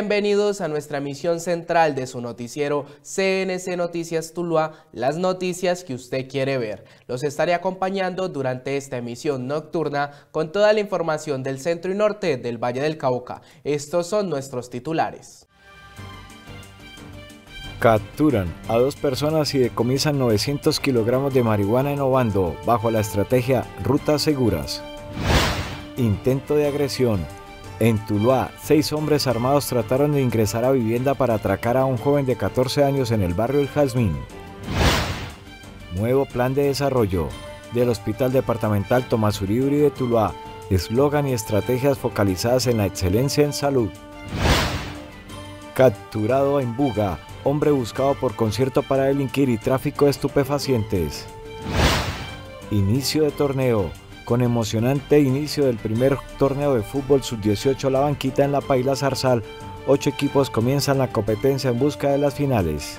Bienvenidos a nuestra misión central de su noticiero CNC Noticias Tuluá, las noticias que usted quiere ver. Los estaré acompañando durante esta emisión nocturna con toda la información del centro y norte del Valle del Cauca. Estos son nuestros titulares. Capturan a dos personas y decomisan 900 kilogramos de marihuana en Obando bajo la estrategia Rutas Seguras. Intento de agresión en Tuluá, seis hombres armados trataron de ingresar a vivienda para atracar a un joven de 14 años en el barrio El Jazmín. Nuevo plan de desarrollo del Hospital Departamental Tomás Uribri de Tuluá, eslogan y estrategias focalizadas en la excelencia en salud. Capturado en Buga, hombre buscado por concierto para delinquir y tráfico de estupefacientes. Inicio de torneo. Con emocionante inicio del primer torneo de fútbol sub-18 La Banquita en la Paila Zarzal, ocho equipos comienzan la competencia en busca de las finales.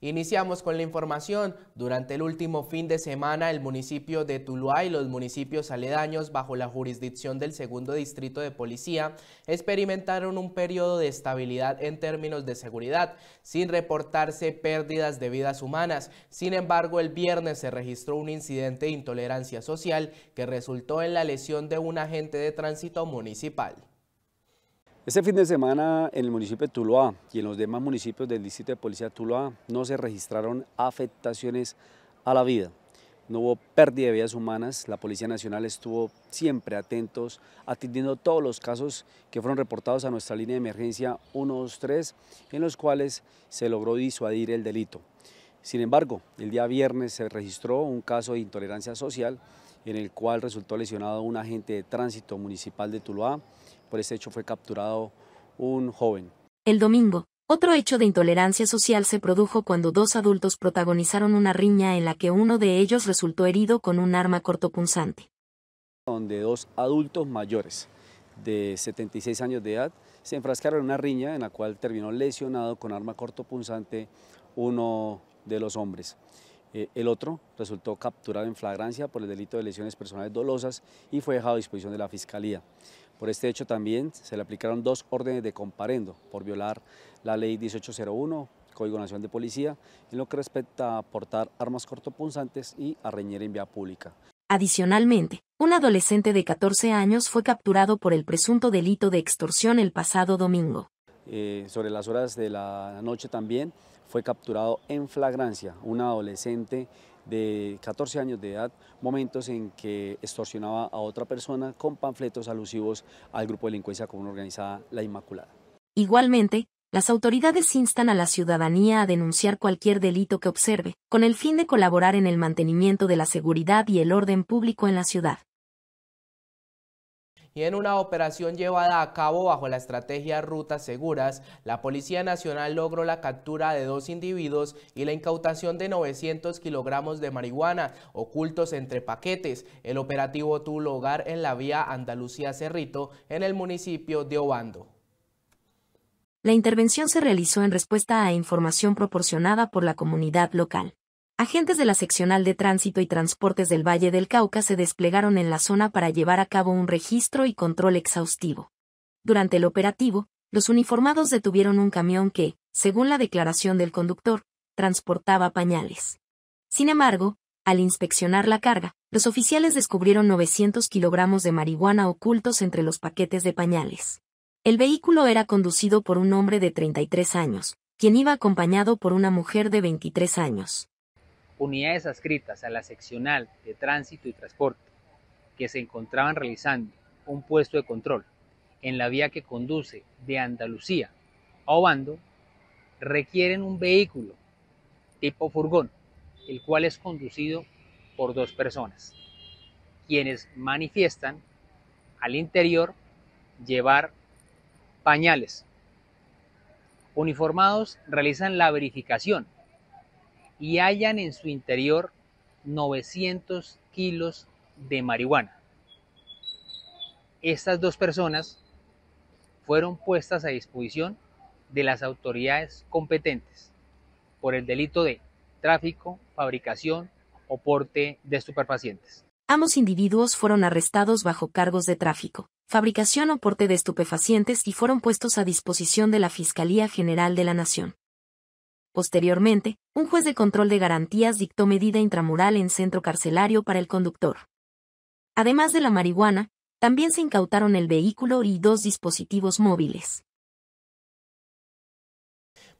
Iniciamos con la información. Durante el último fin de semana, el municipio de Tuluá y los municipios aledaños bajo la jurisdicción del segundo distrito de policía experimentaron un periodo de estabilidad en términos de seguridad, sin reportarse pérdidas de vidas humanas. Sin embargo, el viernes se registró un incidente de intolerancia social que resultó en la lesión de un agente de tránsito municipal. Este fin de semana en el municipio de Tuluá y en los demás municipios del distrito de policía de Tuluá no se registraron afectaciones a la vida. No hubo pérdida de vidas humanas, la Policía Nacional estuvo siempre atentos, atendiendo todos los casos que fueron reportados a nuestra línea de emergencia 123, en los cuales se logró disuadir el delito. Sin embargo, el día viernes se registró un caso de intolerancia social en el cual resultó lesionado un agente de tránsito municipal de Tuluá, por ese hecho fue capturado un joven. El domingo, otro hecho de intolerancia social se produjo cuando dos adultos protagonizaron una riña en la que uno de ellos resultó herido con un arma cortopunzante. Donde dos adultos mayores de 76 años de edad se enfrascaron en una riña en la cual terminó lesionado con arma cortopunzante uno de los hombres. Eh, el otro resultó capturado en flagrancia por el delito de lesiones personales dolosas y fue dejado a disposición de la Fiscalía. Por este hecho también se le aplicaron dos órdenes de comparendo por violar la ley 1801, Código Nacional de Policía, en lo que respecta a portar armas cortopunzantes y a reñir en vía pública. Adicionalmente, un adolescente de 14 años fue capturado por el presunto delito de extorsión el pasado domingo. Eh, sobre las horas de la noche también fue capturado en flagrancia un adolescente de 14 años de edad, momentos en que extorsionaba a otra persona con panfletos alusivos al grupo de delincuencia común organizada La Inmaculada. Igualmente, las autoridades instan a la ciudadanía a denunciar cualquier delito que observe, con el fin de colaborar en el mantenimiento de la seguridad y el orden público en la ciudad. Y en una operación llevada a cabo bajo la estrategia Rutas Seguras, la Policía Nacional logró la captura de dos individuos y la incautación de 900 kilogramos de marihuana ocultos entre paquetes. El operativo tuvo lugar en la vía Andalucía-Cerrito, en el municipio de Obando. La intervención se realizó en respuesta a información proporcionada por la comunidad local. Agentes de la Seccional de Tránsito y Transportes del Valle del Cauca se desplegaron en la zona para llevar a cabo un registro y control exhaustivo. Durante el operativo, los uniformados detuvieron un camión que, según la declaración del conductor, transportaba pañales. Sin embargo, al inspeccionar la carga, los oficiales descubrieron 900 kilogramos de marihuana ocultos entre los paquetes de pañales. El vehículo era conducido por un hombre de 33 años, quien iba acompañado por una mujer de 23 años unidades adscritas a la seccional de tránsito y transporte, que se encontraban realizando un puesto de control en la vía que conduce de Andalucía a Obando, requieren un vehículo tipo furgón, el cual es conducido por dos personas, quienes manifiestan al interior llevar pañales. Uniformados realizan la verificación y hallan en su interior 900 kilos de marihuana. Estas dos personas fueron puestas a disposición de las autoridades competentes por el delito de tráfico, fabricación o porte de estupefacientes. Ambos individuos fueron arrestados bajo cargos de tráfico, fabricación o porte de estupefacientes y fueron puestos a disposición de la Fiscalía General de la Nación. Posteriormente, un juez de control de garantías dictó medida intramural en centro carcelario para el conductor. Además de la marihuana, también se incautaron el vehículo y dos dispositivos móviles.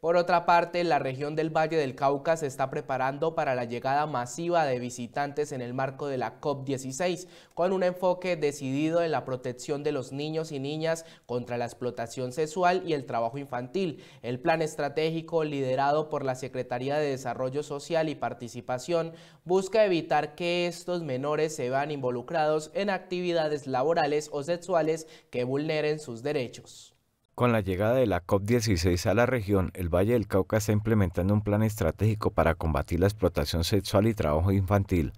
Por otra parte, la región del Valle del Cauca se está preparando para la llegada masiva de visitantes en el marco de la COP16, con un enfoque decidido en la protección de los niños y niñas contra la explotación sexual y el trabajo infantil. El plan estratégico liderado por la Secretaría de Desarrollo Social y Participación busca evitar que estos menores se vean involucrados en actividades laborales o sexuales que vulneren sus derechos. Con la llegada de la COP16 a la región, el Valle del Cauca está implementando un plan estratégico para combatir la explotación sexual y trabajo infantil.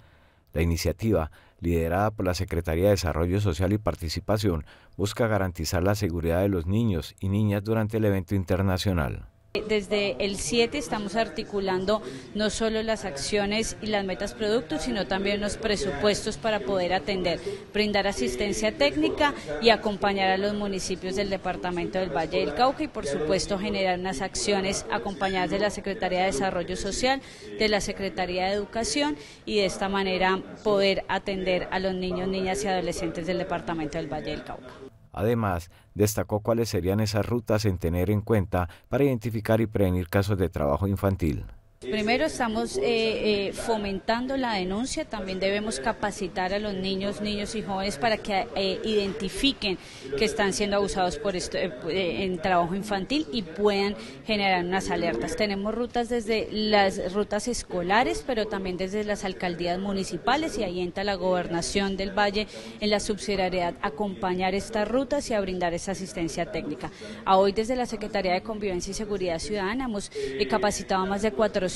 La iniciativa, liderada por la Secretaría de Desarrollo Social y Participación, busca garantizar la seguridad de los niños y niñas durante el evento internacional. Desde el 7 estamos articulando no solo las acciones y las metas productos, sino también los presupuestos para poder atender, brindar asistencia técnica y acompañar a los municipios del departamento del Valle del Cauca y por supuesto generar unas acciones acompañadas de la Secretaría de Desarrollo Social, de la Secretaría de Educación y de esta manera poder atender a los niños, niñas y adolescentes del departamento del Valle del Cauca. Además, destacó cuáles serían esas rutas en tener en cuenta para identificar y prevenir casos de trabajo infantil. Primero estamos eh, eh, fomentando la denuncia, también debemos capacitar a los niños, niños y jóvenes para que eh, identifiquen que están siendo abusados por en trabajo infantil y puedan generar unas alertas. Tenemos rutas desde las rutas escolares, pero también desde las alcaldías municipales y ahí entra la gobernación del Valle en la subsidiariedad acompañar estas rutas y a brindar esa asistencia técnica. hoy desde la Secretaría de Convivencia y Seguridad Ciudadana hemos capacitado a más de cuatro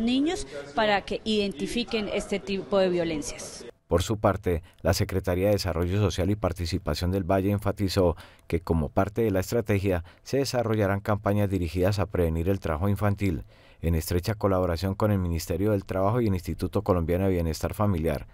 niños para que identifiquen este tipo de violencias. Por su parte, la Secretaría de Desarrollo Social y Participación del Valle enfatizó que como parte de la estrategia se desarrollarán campañas dirigidas a prevenir el trabajo infantil, en estrecha colaboración con el Ministerio del Trabajo y el Instituto Colombiano de Bienestar Familiar.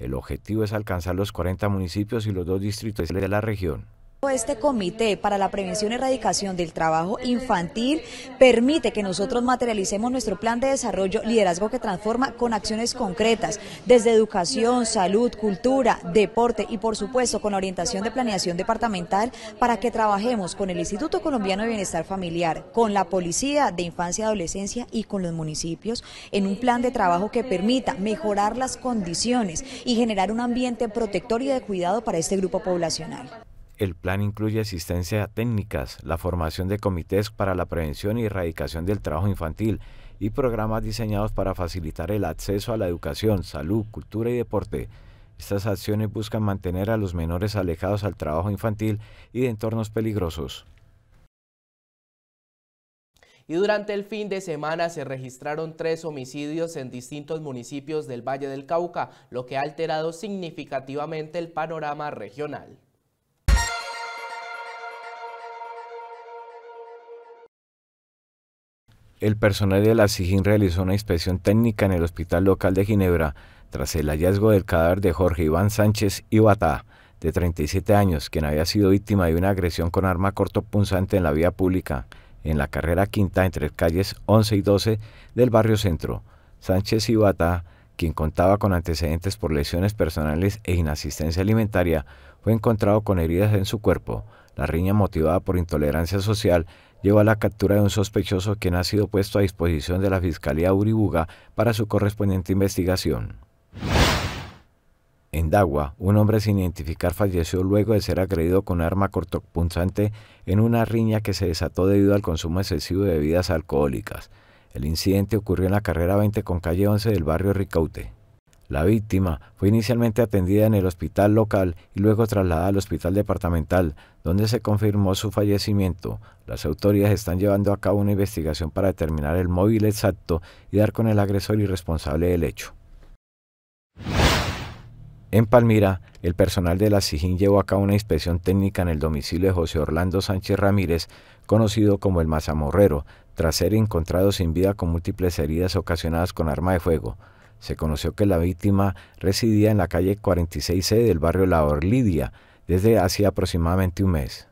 El objetivo es alcanzar los 40 municipios y los dos distritos de la región. Este Comité para la Prevención y Erradicación del Trabajo Infantil permite que nosotros materialicemos nuestro plan de desarrollo Liderazgo que Transforma con acciones concretas, desde educación, salud, cultura, deporte y por supuesto con orientación de planeación departamental para que trabajemos con el Instituto Colombiano de Bienestar Familiar, con la Policía de Infancia y Adolescencia y con los municipios en un plan de trabajo que permita mejorar las condiciones y generar un ambiente protector y de cuidado para este grupo poblacional. El plan incluye asistencia técnica, técnicas, la formación de comités para la prevención y erradicación del trabajo infantil y programas diseñados para facilitar el acceso a la educación, salud, cultura y deporte. Estas acciones buscan mantener a los menores alejados al trabajo infantil y de entornos peligrosos. Y durante el fin de semana se registraron tres homicidios en distintos municipios del Valle del Cauca, lo que ha alterado significativamente el panorama regional. el personal de la SIGIN realizó una inspección técnica en el hospital local de Ginebra tras el hallazgo del cadáver de Jorge Iván Sánchez Ibatá, de 37 años, quien había sido víctima de una agresión con arma cortopunzante en la vía pública, en la carrera quinta entre calles 11 y 12 del barrio centro. Sánchez Ibata, quien contaba con antecedentes por lesiones personales e inasistencia alimentaria, fue encontrado con heridas en su cuerpo. La riña motivada por intolerancia social llevó a la captura de un sospechoso quien ha sido puesto a disposición de la Fiscalía Uribuga para su correspondiente investigación. En Dagua, un hombre sin identificar falleció luego de ser agredido con arma cortopunzante en una riña que se desató debido al consumo excesivo de bebidas alcohólicas. El incidente ocurrió en la carrera 20 con calle 11 del barrio Ricaute. La víctima fue inicialmente atendida en el hospital local y luego trasladada al hospital departamental, donde se confirmó su fallecimiento. Las autoridades están llevando a cabo una investigación para determinar el móvil exacto y dar con el agresor y responsable del hecho. En Palmira, el personal de la SIGIN llevó a cabo una inspección técnica en el domicilio de José Orlando Sánchez Ramírez, conocido como el Mazamorrero, tras ser encontrado sin vida con múltiples heridas ocasionadas con arma de fuego se conoció que la víctima residía en la calle 46C e del barrio La Orlidia desde hacía aproximadamente un mes.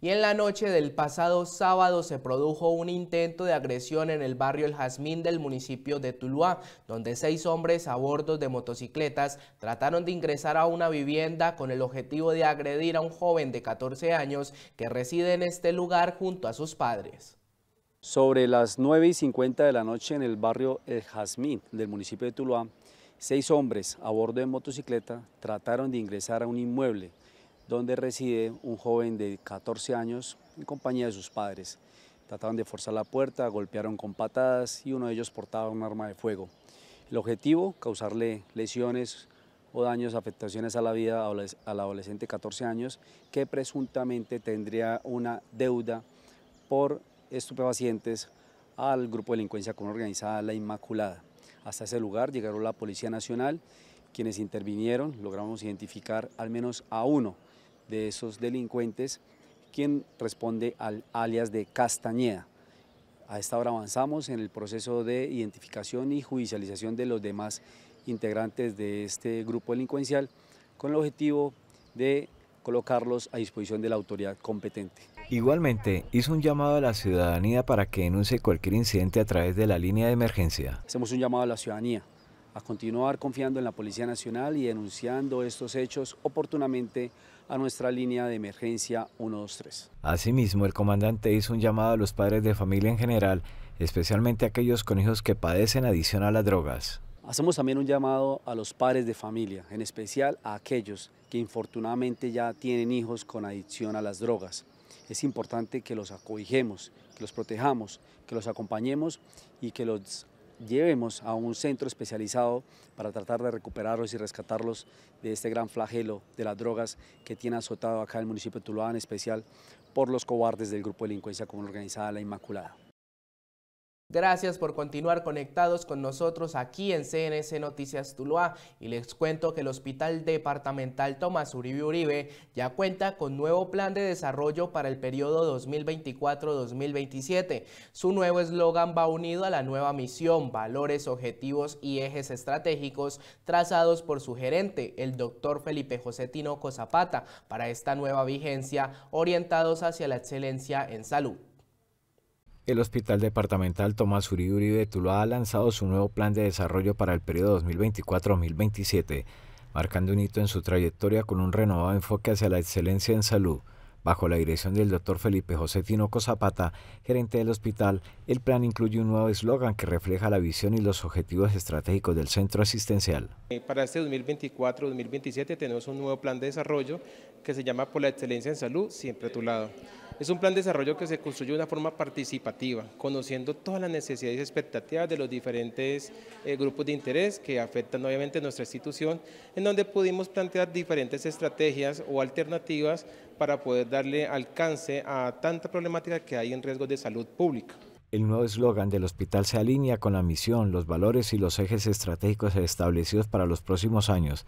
Y en la noche del pasado sábado se produjo un intento de agresión en el barrio El Jazmín del municipio de Tuluá, donde seis hombres a bordo de motocicletas trataron de ingresar a una vivienda con el objetivo de agredir a un joven de 14 años que reside en este lugar junto a sus padres. Sobre las 9 y 50 de la noche en el barrio El Jazmín del municipio de Tuluá, seis hombres a bordo de motocicleta trataron de ingresar a un inmueble donde reside un joven de 14 años en compañía de sus padres. Trataron de forzar la puerta, golpearon con patadas y uno de ellos portaba un arma de fuego. El objetivo, causarle lesiones o daños, afectaciones a la vida al adolescente de 14 años que presuntamente tendría una deuda por estupefacientes al grupo de delincuencia con organizada La Inmaculada. Hasta ese lugar llegaron la Policía Nacional, quienes intervinieron, logramos identificar al menos a uno de esos delincuentes, quien responde al alias de Castañeda. A esta hora avanzamos en el proceso de identificación y judicialización de los demás integrantes de este grupo delincuencial con el objetivo de colocarlos a disposición de la autoridad competente. Igualmente, hizo un llamado a la ciudadanía para que denuncie cualquier incidente a través de la línea de emergencia. Hacemos un llamado a la ciudadanía a continuar confiando en la Policía Nacional y denunciando estos hechos oportunamente a nuestra línea de emergencia 123. Asimismo, el comandante hizo un llamado a los padres de familia en general, especialmente aquellos con hijos que padecen adicional a las drogas. Hacemos también un llamado a los padres de familia, en especial a aquellos que infortunadamente ya tienen hijos con adicción a las drogas. Es importante que los acojemos, que los protejamos, que los acompañemos y que los llevemos a un centro especializado para tratar de recuperarlos y rescatarlos de este gran flagelo de las drogas que tiene azotado acá el municipio de Tuluá, en especial por los cobardes del grupo de delincuencia como organizada La Inmaculada. Gracias por continuar conectados con nosotros aquí en CNC Noticias Tuluá y les cuento que el Hospital Departamental Tomás Uribe Uribe ya cuenta con nuevo plan de desarrollo para el periodo 2024-2027. Su nuevo eslogan va unido a la nueva misión, valores, objetivos y ejes estratégicos trazados por su gerente, el doctor Felipe José Tinoco Zapata, para esta nueva vigencia orientados hacia la excelencia en salud. El Hospital Departamental Tomás Uribe de Tuluá ha lanzado su nuevo plan de desarrollo para el periodo 2024-2027, marcando un hito en su trayectoria con un renovado enfoque hacia la excelencia en salud. Bajo la dirección del doctor Felipe José Tinoco Zapata, gerente del hospital, el plan incluye un nuevo eslogan que refleja la visión y los objetivos estratégicos del centro asistencial. Eh, para este 2024-2027 tenemos un nuevo plan de desarrollo que se llama Por la excelencia en salud, siempre a tu lado. Es un plan de desarrollo que se construyó de una forma participativa, conociendo todas las necesidades y expectativas de los diferentes eh, grupos de interés que afectan obviamente nuestra institución, en donde pudimos plantear diferentes estrategias o alternativas para poder darle alcance a tanta problemática que hay en riesgo de salud pública. El nuevo eslogan del hospital se alinea con la misión, los valores y los ejes estratégicos establecidos para los próximos años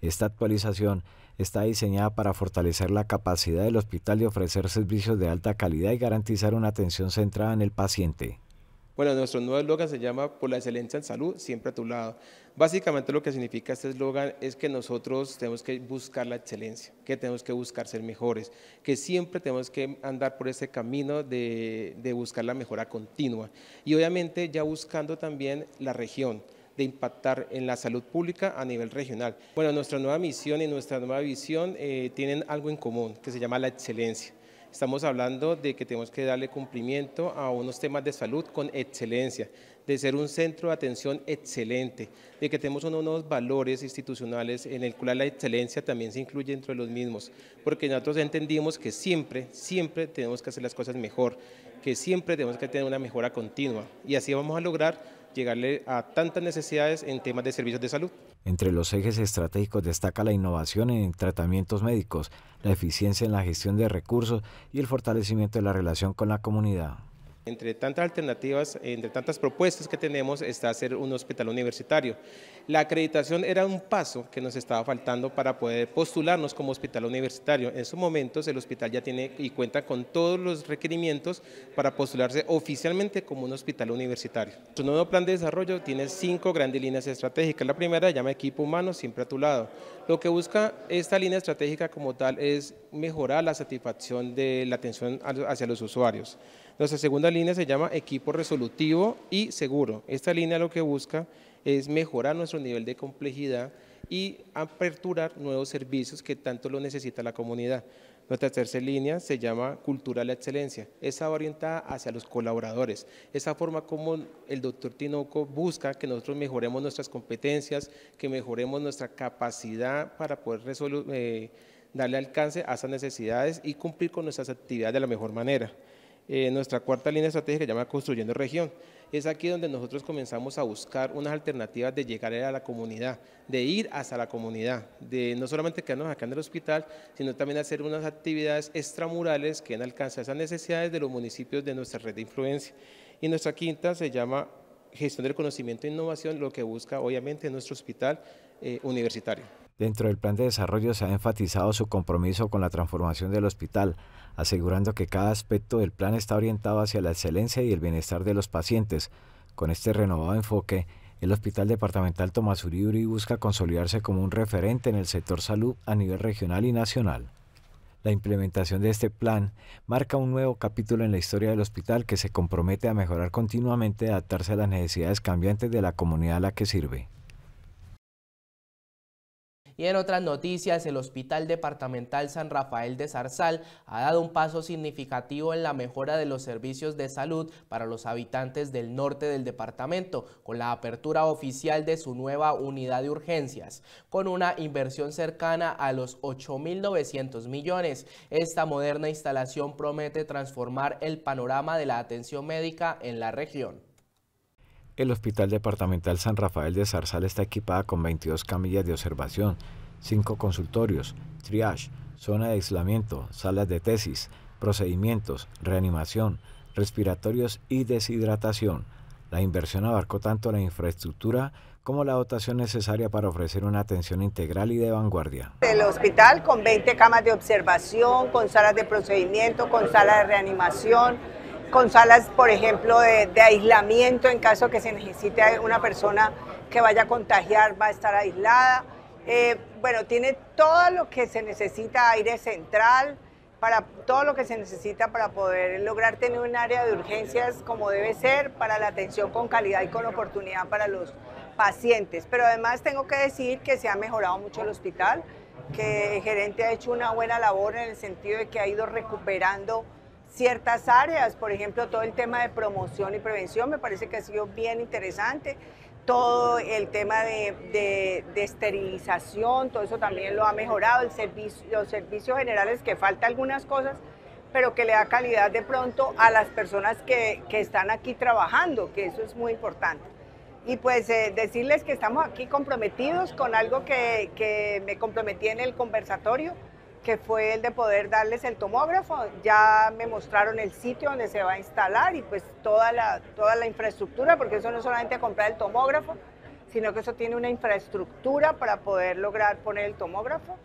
esta actualización está diseñada para fortalecer la capacidad del hospital de ofrecer servicios de alta calidad y garantizar una atención centrada en el paciente. Bueno, nuestro nuevo eslogan se llama Por la excelencia en salud, siempre a tu lado. Básicamente lo que significa este eslogan es que nosotros tenemos que buscar la excelencia, que tenemos que buscar ser mejores, que siempre tenemos que andar por ese camino de, de buscar la mejora continua. Y obviamente ya buscando también la región, de impactar en la salud pública a nivel regional. Bueno, nuestra nueva misión y nuestra nueva visión eh, tienen algo en común que se llama la excelencia. Estamos hablando de que tenemos que darle cumplimiento a unos temas de salud con excelencia, de ser un centro de atención excelente, de que tenemos unos valores institucionales en el cual la excelencia también se incluye entre los mismos, porque nosotros entendimos que siempre, siempre tenemos que hacer las cosas mejor, que siempre tenemos que tener una mejora continua y así vamos a lograr llegarle a tantas necesidades en temas de servicios de salud. Entre los ejes estratégicos destaca la innovación en tratamientos médicos, la eficiencia en la gestión de recursos y el fortalecimiento de la relación con la comunidad. Entre tantas alternativas, entre tantas propuestas que tenemos está hacer un hospital universitario. La acreditación era un paso que nos estaba faltando para poder postularnos como hospital universitario. En sus momentos el hospital ya tiene y cuenta con todos los requerimientos para postularse oficialmente como un hospital universitario. Su nuevo plan de desarrollo tiene cinco grandes líneas estratégicas. La primera llama equipo humano siempre a tu lado. Lo que busca esta línea estratégica como tal es mejorar la satisfacción de la atención hacia los usuarios. Nuestra segunda línea se llama equipo resolutivo y seguro. Esta línea lo que busca es mejorar nuestro nivel de complejidad y aperturar nuevos servicios que tanto lo necesita la comunidad. Nuestra tercera línea se llama Cultura de la Excelencia. Está orientada hacia los colaboradores. Esa forma como el doctor Tinoco busca que nosotros mejoremos nuestras competencias, que mejoremos nuestra capacidad para poder eh, darle alcance a esas necesidades y cumplir con nuestras actividades de la mejor manera. Eh, nuestra cuarta línea estratégica se llama Construyendo Región. Es aquí donde nosotros comenzamos a buscar unas alternativas de llegar a la comunidad, de ir hasta la comunidad, de no solamente quedarnos acá en el hospital, sino también hacer unas actividades extramurales que han alcance esas necesidades de los municipios de nuestra red de influencia. Y nuestra quinta se llama Gestión del Conocimiento e Innovación, lo que busca obviamente nuestro hospital eh, universitario. Dentro del plan de desarrollo se ha enfatizado su compromiso con la transformación del hospital, asegurando que cada aspecto del plan está orientado hacia la excelencia y el bienestar de los pacientes. Con este renovado enfoque, el Hospital Departamental Tomás Uribe busca consolidarse como un referente en el sector salud a nivel regional y nacional. La implementación de este plan marca un nuevo capítulo en la historia del hospital que se compromete a mejorar continuamente y adaptarse a las necesidades cambiantes de la comunidad a la que sirve. Y en otras noticias, el Hospital Departamental San Rafael de Zarzal ha dado un paso significativo en la mejora de los servicios de salud para los habitantes del norte del departamento, con la apertura oficial de su nueva unidad de urgencias, con una inversión cercana a los 8.900 millones. Esta moderna instalación promete transformar el panorama de la atención médica en la región. El Hospital Departamental San Rafael de Zarzal está equipada con 22 camillas de observación, 5 consultorios, triage, zona de aislamiento, salas de tesis, procedimientos, reanimación, respiratorios y deshidratación. La inversión abarcó tanto la infraestructura como la dotación necesaria para ofrecer una atención integral y de vanguardia. El hospital con 20 camas de observación, con salas de procedimiento, con salas de reanimación, con salas, por ejemplo, de, aislamiento en caso que se necesite una persona que vaya a contagiar, va a estar aislada. Eh, bueno, tiene todo lo que se necesita, aire central, para todo lo que se necesita para poder lograr tener un área de urgencias como debe ser para la atención con calidad y con oportunidad para los pacientes. Pero además tengo que decir que se ha mejorado mucho el hospital, que el gerente ha hecho una buena labor en el sentido de que ha ido recuperando ciertas áreas, por ejemplo, todo el tema de promoción y prevención me parece que ha sido bien interesante, todo el tema de, de, esterilización, todo eso también lo ha mejorado, el servicio, los servicios generales que falta algunas cosas, pero que le da calidad de pronto a las personas que, que están aquí trabajando, que eso es muy importante. Y pues eh, decirles que estamos aquí comprometidos con algo que, que me comprometí en el conversatorio, que fue el de poder darles el tomógrafo. Ya me mostraron el sitio donde se va a instalar y pues toda la, toda la infraestructura, porque eso no es solamente comprar el tomógrafo, sino que eso tiene una infraestructura para poder lograr poner el tomógrafo.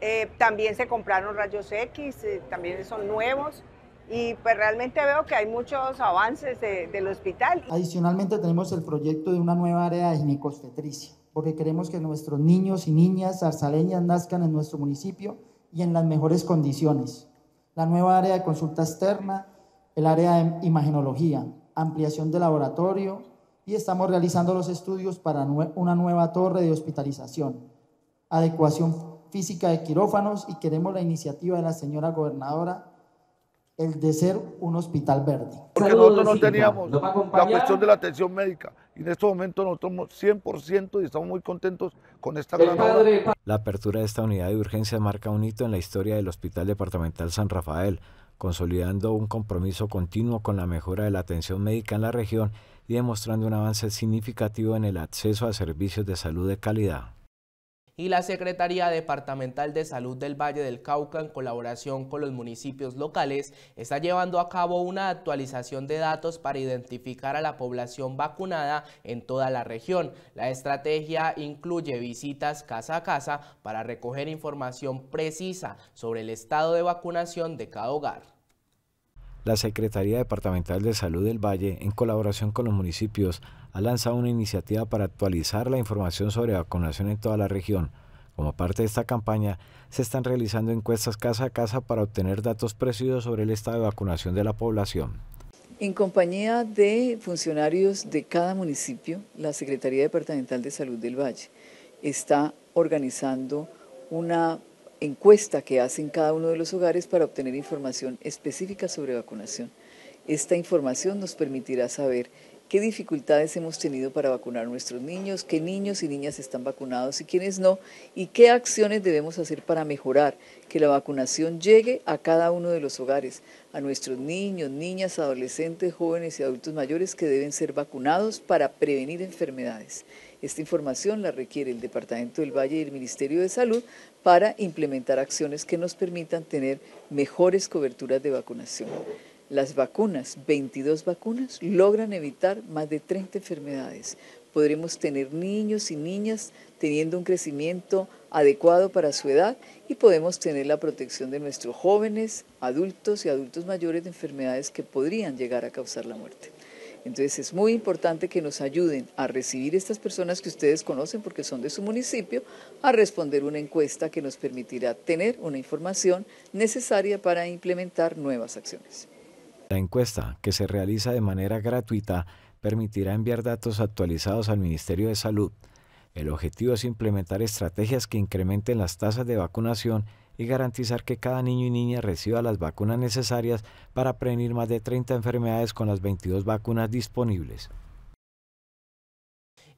Eh, también se compraron rayos X, eh, también son nuevos. Y pues realmente veo que hay muchos avances de, del hospital. Adicionalmente tenemos el proyecto de una nueva área de ginecostetricia, porque queremos que nuestros niños y niñas zarzaleñas nazcan en nuestro municipio y en las mejores condiciones. La nueva área de consulta externa, el área de imagenología, ampliación de laboratorio y estamos realizando los estudios para una nueva torre de hospitalización, adecuación física de quirófanos y queremos la iniciativa de la señora gobernadora el de ser un hospital verde. Porque nosotros no teníamos la cuestión de la atención médica en este momento nosotros somos 100% y estamos muy contentos con esta gran La apertura de esta unidad de urgencia marca un hito en la historia del Hospital Departamental San Rafael, consolidando un compromiso continuo con la mejora de la atención médica en la región y demostrando un avance significativo en el acceso a servicios de salud de calidad y la Secretaría Departamental de Salud del Valle del Cauca, en colaboración con los municipios locales, está llevando a cabo una actualización de datos para identificar a la población vacunada en toda la región. La estrategia incluye visitas casa a casa para recoger información precisa sobre el estado de vacunación de cada hogar la Secretaría Departamental de Salud del Valle, en colaboración con los municipios, ha lanzado una iniciativa para actualizar la información sobre vacunación en toda la región. Como parte de esta campaña, se están realizando encuestas casa a casa para obtener datos precisos sobre el estado de vacunación de la población. En compañía de funcionarios de cada municipio, la Secretaría Departamental de Salud del Valle está organizando una encuesta que hace en cada uno de los hogares para obtener información específica sobre vacunación. Esta información nos permitirá saber qué dificultades hemos tenido para vacunar a nuestros niños, qué niños y niñas están vacunados y quiénes no, y qué acciones debemos hacer para mejorar que la vacunación llegue a cada uno de los hogares, a nuestros niños, niñas, adolescentes, jóvenes y adultos mayores que deben ser vacunados para prevenir enfermedades. Esta información la requiere el Departamento del Valle y el Ministerio de Salud para implementar acciones que nos permitan tener mejores coberturas de vacunación. Las vacunas, 22 vacunas, logran evitar más de 30 enfermedades. Podremos tener niños y niñas teniendo un crecimiento adecuado para su edad y podemos tener la protección de nuestros jóvenes, adultos y adultos mayores de enfermedades que podrían llegar a causar la muerte. Entonces es muy importante que nos ayuden a recibir estas personas que ustedes conocen porque son de su municipio, a responder una encuesta que nos permitirá tener una información necesaria para implementar nuevas acciones. La encuesta, que se realiza de manera gratuita, permitirá enviar datos actualizados al Ministerio de Salud. El objetivo es implementar estrategias que incrementen las tasas de vacunación y garantizar que cada niño y niña reciba las vacunas necesarias para prevenir más de 30 enfermedades con las 22 vacunas disponibles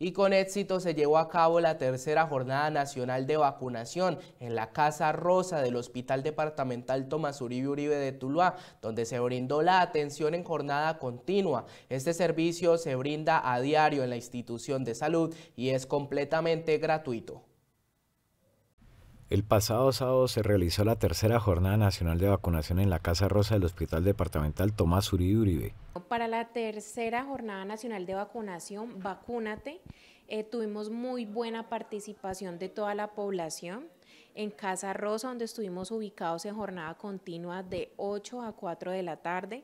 y con éxito se llevó a cabo la tercera jornada nacional de vacunación en la Casa Rosa del Hospital Departamental Tomás Uribe Uribe de Tuluá, donde se brindó la atención en jornada continua. Este servicio se brinda a diario en la institución de salud y es completamente gratuito. El pasado sábado se realizó la tercera jornada nacional de vacunación en la Casa Rosa del Hospital Departamental Tomás Uribe Uribe. Para la tercera jornada nacional de vacunación, vacúnate, eh, tuvimos muy buena participación de toda la población. En Casa Rosa, donde estuvimos ubicados en jornada continua de 8 a 4 de la tarde,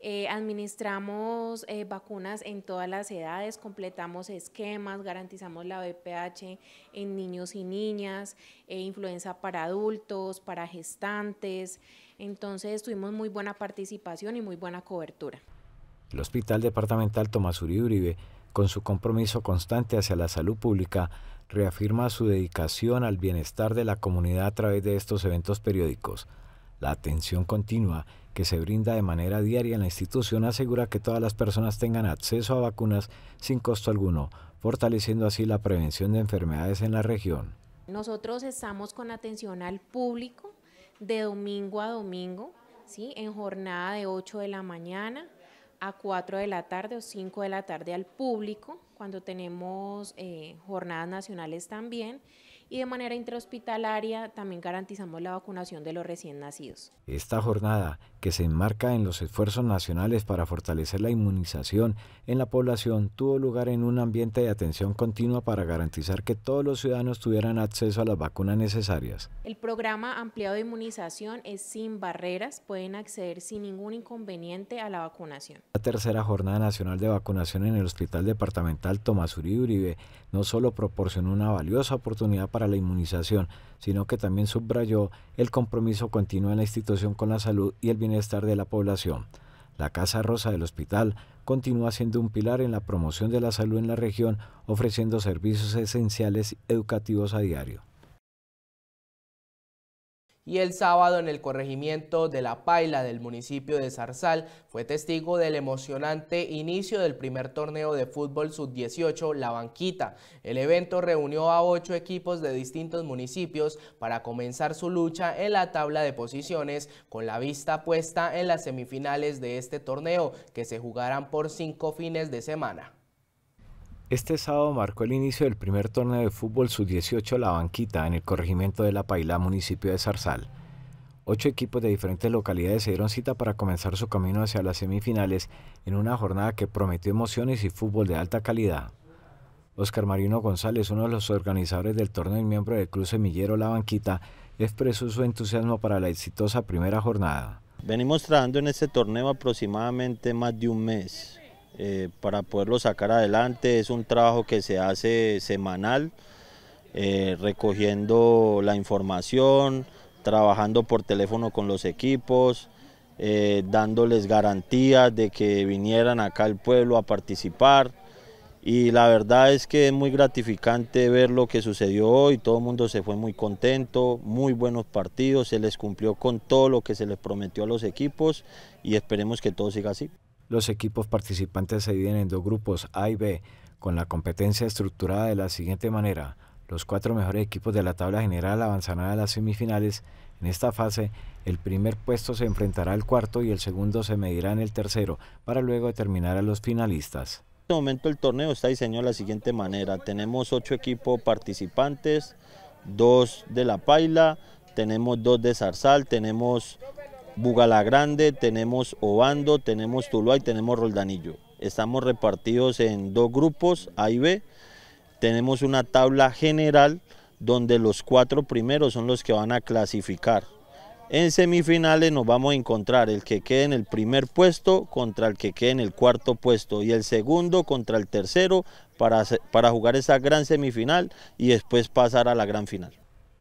eh, administramos eh, vacunas en todas las edades, completamos esquemas, garantizamos la BPH en niños y niñas, eh, influenza para adultos, para gestantes. Entonces tuvimos muy buena participación y muy buena cobertura. El Hospital Departamental Tomás Uribe, con su compromiso constante hacia la salud pública, reafirma su dedicación al bienestar de la comunidad a través de estos eventos periódicos la atención continua que se brinda de manera diaria en la institución asegura que todas las personas tengan acceso a vacunas sin costo alguno, fortaleciendo así la prevención de enfermedades en la región. Nosotros estamos con atención al público de domingo a domingo, ¿sí? en jornada de 8 de la mañana a 4 de la tarde o 5 de la tarde al público, cuando tenemos eh, jornadas nacionales también y de manera intrahospitalaria también garantizamos la vacunación de los recién nacidos. Esta jornada que se enmarca en los esfuerzos nacionales para fortalecer la inmunización en la población, tuvo lugar en un ambiente de atención continua para garantizar que todos los ciudadanos tuvieran acceso a las vacunas necesarias. El programa ampliado de inmunización es sin barreras, pueden acceder sin ningún inconveniente a la vacunación. La tercera jornada nacional de vacunación en el Hospital Departamental Tomás Uribe Uribe no solo proporcionó una valiosa oportunidad para la inmunización, sino que también subrayó el compromiso continuo de la institución con la salud y el bienestar estar de la población. La Casa Rosa del Hospital continúa siendo un pilar en la promoción de la salud en la región, ofreciendo servicios esenciales educativos a diario y el sábado en el corregimiento de La Paila del municipio de Zarzal fue testigo del emocionante inicio del primer torneo de fútbol sub-18 La Banquita. El evento reunió a ocho equipos de distintos municipios para comenzar su lucha en la tabla de posiciones con la vista puesta en las semifinales de este torneo que se jugarán por cinco fines de semana. Este sábado marcó el inicio del primer torneo de fútbol sub-18 La Banquita en el corregimiento de La Paila, municipio de Zarzal. Ocho equipos de diferentes localidades se dieron cita para comenzar su camino hacia las semifinales en una jornada que prometió emociones y fútbol de alta calidad. Oscar Marino González, uno de los organizadores del torneo y miembro del Club Semillero La Banquita, expresó su entusiasmo para la exitosa primera jornada. Venimos trabajando en este torneo aproximadamente más de un mes eh, para poderlo sacar adelante. Es un trabajo que se hace semanal, eh, recogiendo la información, trabajando por teléfono con los equipos, eh, dándoles garantías de que vinieran acá al pueblo a participar. Y la verdad es que es muy gratificante ver lo que sucedió hoy, todo el mundo se fue muy contento, muy buenos partidos, se les cumplió con todo lo que se les prometió a los equipos y esperemos que todo siga así. Los equipos participantes se dividen en dos grupos A y B, con la competencia estructurada de la siguiente manera. Los cuatro mejores equipos de la tabla general avanzarán a las semifinales. En esta fase, el primer puesto se enfrentará al cuarto y el segundo se medirá en el tercero, para luego determinar a los finalistas. En este momento el torneo está diseñado de la siguiente manera. Tenemos ocho equipos participantes, dos de La Paila, tenemos dos de Zarzal, tenemos Bugalagrande, tenemos Obando, tenemos Tuluá y tenemos Roldanillo. Estamos repartidos en dos grupos, A y B. Tenemos una tabla general donde los cuatro primeros son los que van a clasificar. En semifinales nos vamos a encontrar el que quede en el primer puesto contra el que quede en el cuarto puesto y el segundo contra el tercero para, para jugar esa gran semifinal y después pasar a la gran final.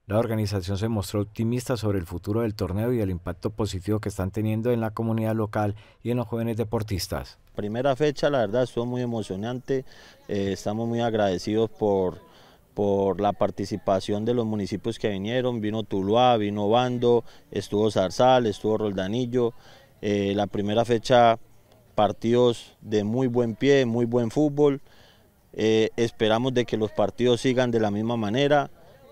La organización se mostró optimista sobre el futuro del torneo y el impacto positivo que están teniendo en la comunidad local y en los jóvenes deportistas. Primera fecha, la verdad, estuvo muy emocionante. Eh, estamos muy agradecidos por, por la participación de los municipios que vinieron. Vino Tuluá, vino Bando, estuvo Zarzal, estuvo Roldanillo. Eh, la primera fecha, partidos de muy buen pie, muy buen fútbol. Eh, esperamos de que los partidos sigan de la misma manera.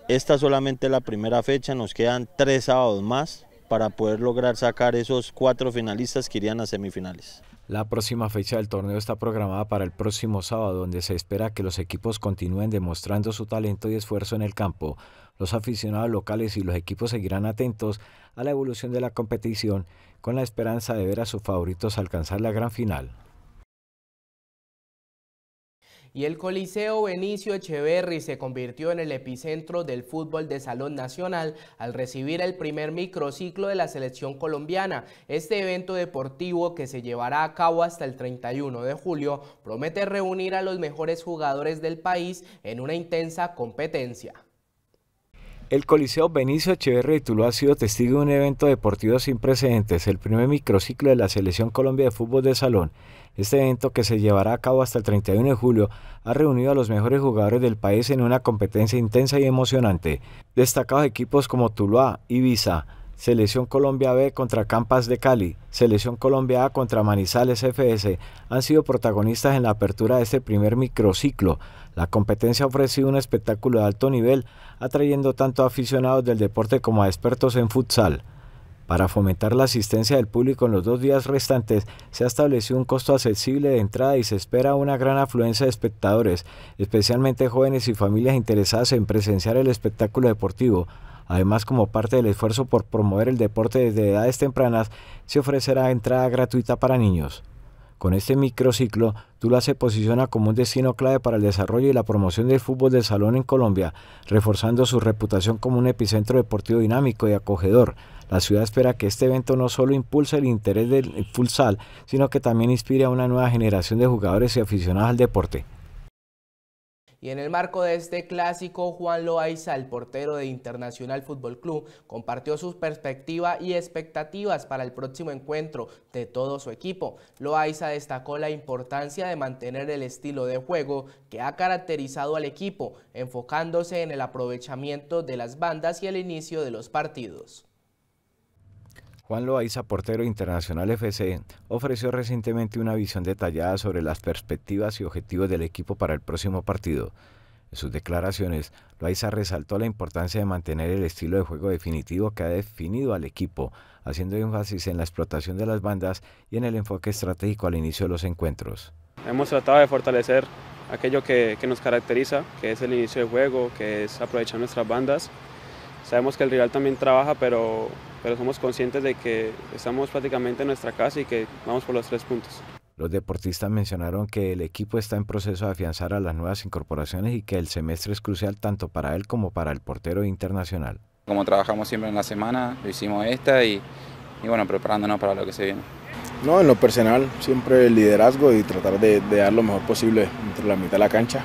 Esta solamente la primera fecha, nos quedan tres sábados más para poder lograr sacar esos cuatro finalistas que irían a semifinales. La próxima fecha del torneo está programada para el próximo sábado, donde se espera que los equipos continúen demostrando su talento y esfuerzo en el campo. Los aficionados locales y los equipos seguirán atentos a la evolución de la competición con la esperanza de ver a sus favoritos alcanzar la gran final y el Coliseo Benicio Echeverri se convirtió en el epicentro del fútbol de salón nacional al recibir el primer microciclo de la selección colombiana. Este evento deportivo que se llevará a cabo hasta el 31 de julio promete reunir a los mejores jugadores del país en una intensa competencia. El Coliseo Benicio Echeverri de Tuluá ha sido testigo de un evento deportivo sin precedentes, el primer microciclo de la Selección Colombia de Fútbol de Salón. Este evento, que se llevará a cabo hasta el 31 de julio, ha reunido a los mejores jugadores del país en una competencia intensa y emocionante. Destacados equipos como Tuluá, Visa. Selección Colombia B contra Campas de Cali, Selección Colombia A contra Manizales FS han sido protagonistas en la apertura de este primer microciclo. La competencia ha ofrecido un espectáculo de alto nivel, atrayendo tanto a aficionados del deporte como a expertos en futsal. Para fomentar la asistencia del público en los dos días restantes, se ha establecido un costo accesible de entrada y se espera una gran afluencia de espectadores, especialmente jóvenes y familias interesadas en presenciar el espectáculo deportivo Además, como parte del esfuerzo por promover el deporte desde edades tempranas, se ofrecerá entrada gratuita para niños. Con este microciclo, Tula se posiciona como un destino clave para el desarrollo y la promoción del fútbol de salón en Colombia, reforzando su reputación como un epicentro deportivo dinámico y acogedor. La ciudad espera que este evento no solo impulse el interés del futsal, sino que también inspire a una nueva generación de jugadores y aficionados al deporte. Y en el marco de este clásico, Juan Loaiza, el portero de Internacional Fútbol Club, compartió sus perspectivas y expectativas para el próximo encuentro de todo su equipo. Loaiza destacó la importancia de mantener el estilo de juego que ha caracterizado al equipo, enfocándose en el aprovechamiento de las bandas y el inicio de los partidos. Juan Loaiza, portero internacional FC, ofreció recientemente una visión detallada sobre las perspectivas y objetivos del equipo para el próximo partido. En sus declaraciones, Loaiza resaltó la importancia de mantener el estilo de juego definitivo que ha definido al equipo, haciendo énfasis en la explotación de las bandas y en el enfoque estratégico al inicio de los encuentros. Hemos tratado de fortalecer aquello que, nos caracteriza, que es el inicio de juego, que es aprovechar nuestras bandas. Sabemos que el rival también trabaja, pero pero somos conscientes de que estamos prácticamente en nuestra casa y que vamos por los tres puntos. Los deportistas mencionaron que el equipo está en proceso de afianzar a las nuevas incorporaciones y que el semestre es crucial tanto para él como para el portero internacional. Como trabajamos siempre en la semana, lo hicimos esta y, y bueno, preparándonos para lo que se viene. No, en lo personal, siempre el liderazgo y tratar de, dar lo mejor posible entre la mitad de la cancha,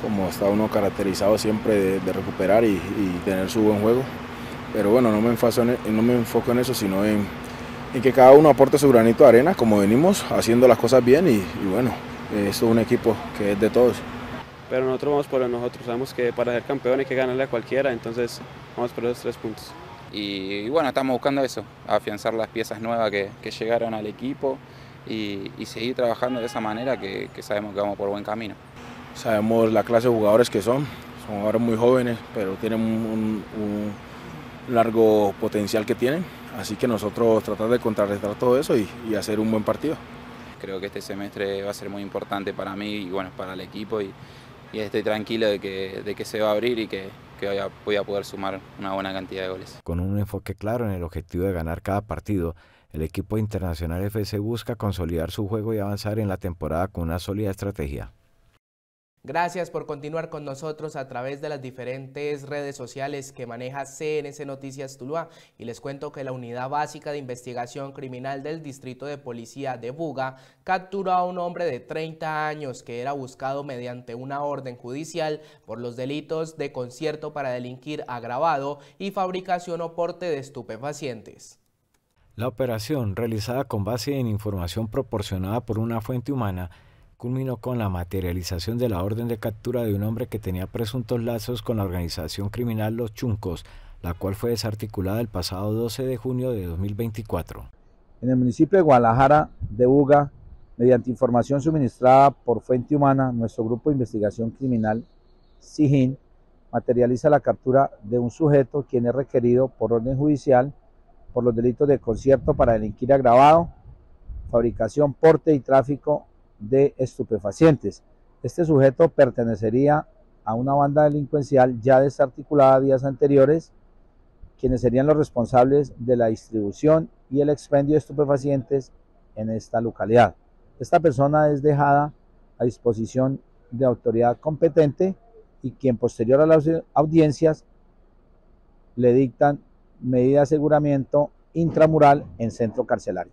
como está uno caracterizado siempre de, recuperar y tener su buen juego. Pero bueno, no me, enfoco en, e, no me enfoco en eso, sino en, que cada uno aporte su granito de arena, como venimos haciendo las cosas bien y, bueno, es un equipo que es de todos. Pero nosotros vamos por nosotros, sabemos que para ser campeón hay que ganarle a cualquiera, entonces vamos por esos tres puntos. Y, bueno, estamos buscando eso, afianzar las piezas nuevas que, llegaron al equipo y, seguir trabajando de esa manera que, sabemos que vamos por buen camino. Sabemos la clase de jugadores que son, son ahora muy jóvenes, pero tienen un, largo potencial que tienen. Así que nosotros tratar de contrarrestar todo eso y, hacer un buen partido. Creo que este semestre va a ser muy importante para mí y bueno, para el equipo y, estoy tranquilo de que, de que, se va a abrir y que, que voy, a, voy a poder sumar una buena cantidad de goles. Con un enfoque claro en el objetivo de ganar cada partido, el equipo internacional FC busca consolidar su juego y avanzar en la temporada con una sólida estrategia. Gracias por continuar con nosotros a través de las diferentes redes sociales que maneja CNC Noticias Tuluá y les cuento que la Unidad Básica de Investigación Criminal del Distrito de Policía de Buga capturó a un hombre de 30 años que era buscado mediante una orden judicial por los delitos de concierto para delinquir agravado y fabricación o porte de estupefacientes. La operación, realizada con base en información proporcionada por una fuente humana, culminó con la materialización de la orden de captura de un hombre que tenía presuntos lazos con la organización criminal Los Chuncos, la cual fue desarticulada el pasado 12 de junio de 2024. En el municipio de Guadalajara de Uga, mediante información suministrada por Fuente Humana, nuestro grupo de investigación criminal SIGIN materializa la captura de un sujeto quien es requerido por orden judicial por los delitos de concierto para delinquir agravado, fabricación, porte y tráfico de estupefacientes. Este sujeto pertenecería a una banda delincuencial ya desarticulada días anteriores, quienes serían los responsables de la distribución y el expendio de estupefacientes en esta localidad. Esta persona es dejada a disposición de autoridad competente y quien posterior a las audiencias le dictan medida de aseguramiento intramural en centro carcelario.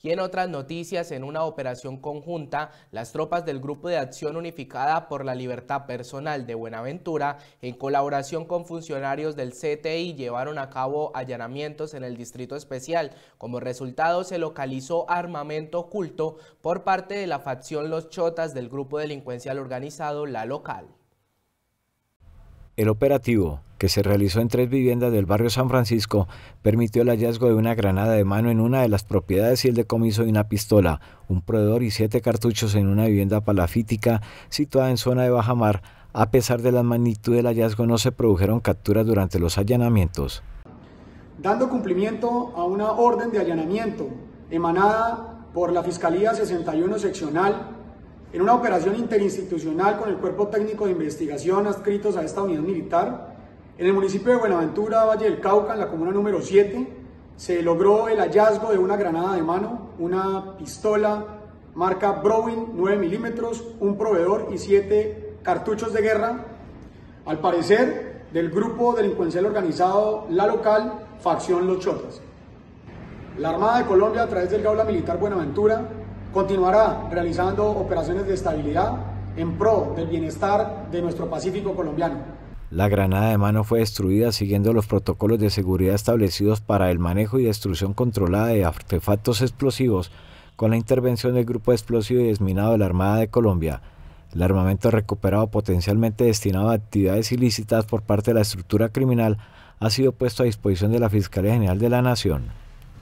Y en otras noticias, en una operación conjunta, las tropas del Grupo de Acción Unificada por la Libertad Personal de Buenaventura, en colaboración con funcionarios del CTI, llevaron a cabo allanamientos en el Distrito Especial. Como resultado, se localizó armamento oculto por parte de la facción Los Chotas del Grupo Delincuencial Organizado, la local. El operativo, que se realizó en tres viviendas del barrio San Francisco, permitió el hallazgo de una granada de mano en una de las propiedades y el decomiso de una pistola, un proveedor y siete cartuchos en una vivienda palafítica situada en zona de Bajamar. A pesar de la magnitud del hallazgo, no se produjeron capturas durante los allanamientos. Dando cumplimiento a una orden de allanamiento emanada por la Fiscalía 61 Seccional en una operación interinstitucional con el Cuerpo Técnico de Investigación adscritos a esta unidad militar, en el municipio de Buenaventura, Valle del Cauca, en la comuna número 7, se logró el hallazgo de una granada de mano, una pistola marca Browning 9 milímetros, un proveedor y siete cartuchos de guerra. Al parecer, del grupo delincuencial organizado La Local, facción Los Chotas. La Armada de Colombia, a través del Gaula Militar Buenaventura, Continuará realizando operaciones de estabilidad en pro del bienestar de nuestro Pacífico colombiano. La granada de mano fue destruida siguiendo los protocolos de seguridad establecidos para el manejo y destrucción controlada de artefactos explosivos con la intervención del Grupo Explosivo y Desminado de la Armada de Colombia. El armamento recuperado potencialmente destinado a actividades ilícitas por parte de la estructura criminal ha sido puesto a disposición de la Fiscalía General de la Nación.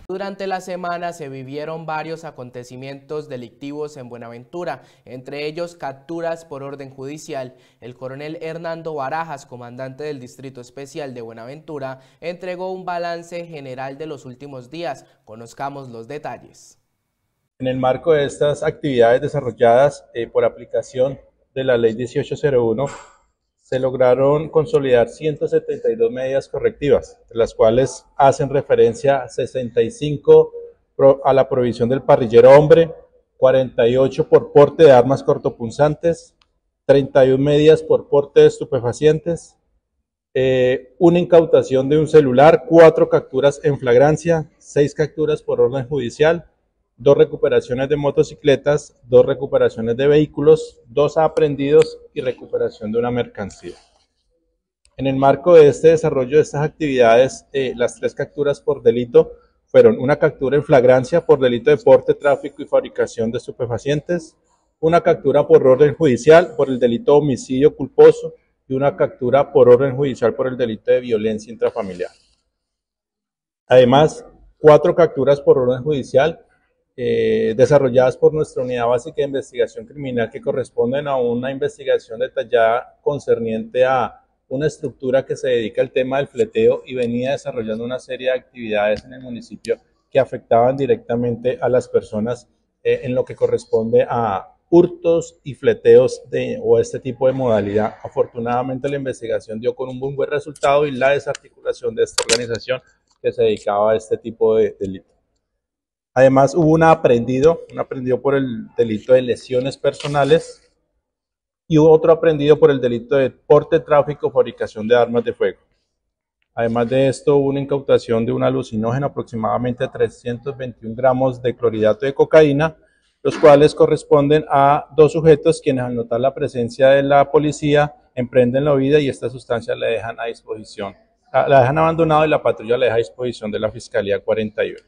Durante la semana se vivieron varios acontecimientos delictivos en Buenaventura, entre ellos capturas por orden judicial. El coronel Hernando Barajas, comandante del Distrito Especial de Buenaventura, entregó un balance general de los últimos días. Conozcamos los detalles. En el marco de estas actividades desarrolladas eh, por aplicación de la Ley 1801, se lograron consolidar 172 medidas correctivas, las cuales hacen referencia a 65 a la provisión del parrillero hombre, 48 por porte de armas cortopunzantes, 31 medidas por porte de estupefacientes, eh, una incautación de un celular, cuatro capturas en flagrancia, seis capturas por orden judicial, dos recuperaciones de motocicletas, dos recuperaciones de vehículos, dos aprendidos y recuperación de una mercancía. En el marco de este desarrollo de estas actividades, eh, las tres capturas por delito fueron una captura en flagrancia por delito de porte, tráfico y fabricación de estupefacientes, una captura por orden judicial por el delito de homicidio culposo y una captura por orden judicial por el delito de violencia intrafamiliar. Además, cuatro capturas por orden judicial eh, desarrolladas por nuestra unidad básica de investigación criminal que corresponden a una investigación detallada concerniente a una estructura que se dedica al tema del fleteo y venía desarrollando una serie de actividades en el municipio que afectaban directamente a las personas eh, en lo que corresponde a hurtos y fleteos de, o este tipo de modalidad. Afortunadamente la investigación dio con un buen resultado y la desarticulación de esta organización que se dedicaba a este tipo de delitos. Además, hubo un aprendido, un aprendido por el delito de lesiones personales y hubo otro aprendido por el delito de porte, tráfico, fabricación de armas de fuego. Además de esto, hubo una incautación de un alucinógeno, aproximadamente 321 gramos de clorhidrato de cocaína, los cuales corresponden a dos sujetos quienes al notar la presencia de la policía emprenden la huida y esta sustancia la dejan a disposición, la dejan abandonado y la patrulla la deja a disposición de la Fiscalía 41.